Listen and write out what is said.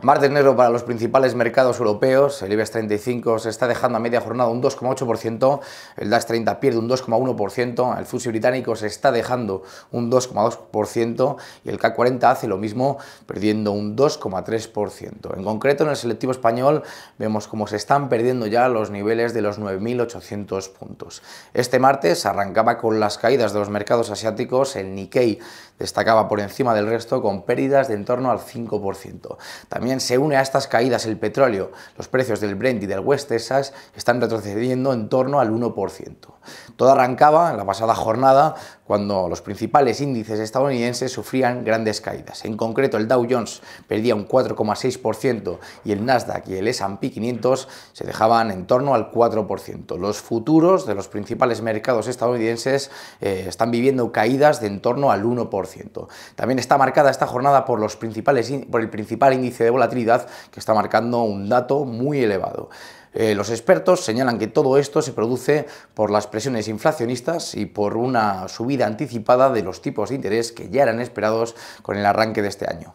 Martes negro para los principales mercados europeos, el IBEX 35 se está dejando a media jornada un 2,8%, el DAX 30 pierde un 2,1%, el FUSI británico se está dejando un 2,2% y el K 40 hace lo mismo perdiendo un 2,3%. En concreto en el selectivo español vemos cómo se están perdiendo ya los niveles de los 9.800 puntos. Este martes arrancaba con las caídas de los mercados asiáticos, el Nikkei destacaba por encima del resto con pérdidas de en torno al 5%. También se une a estas caídas el petróleo. Los precios del Brent y del West Texas están retrocediendo en torno al 1%. Todo arrancaba en la pasada jornada cuando los principales índices estadounidenses sufrían grandes caídas. En concreto, el Dow Jones perdía un 4,6% y el Nasdaq y el S&P 500 se dejaban en torno al 4%. Los futuros de los principales mercados estadounidenses eh, están viviendo caídas de en torno al 1%. También está marcada esta jornada por, los principales, por el principal índice de volatilidad que está marcando un dato muy elevado. Eh, los expertos señalan que todo esto se produce por las presiones inflacionistas y por una subida anticipada de los tipos de interés que ya eran esperados con el arranque de este año.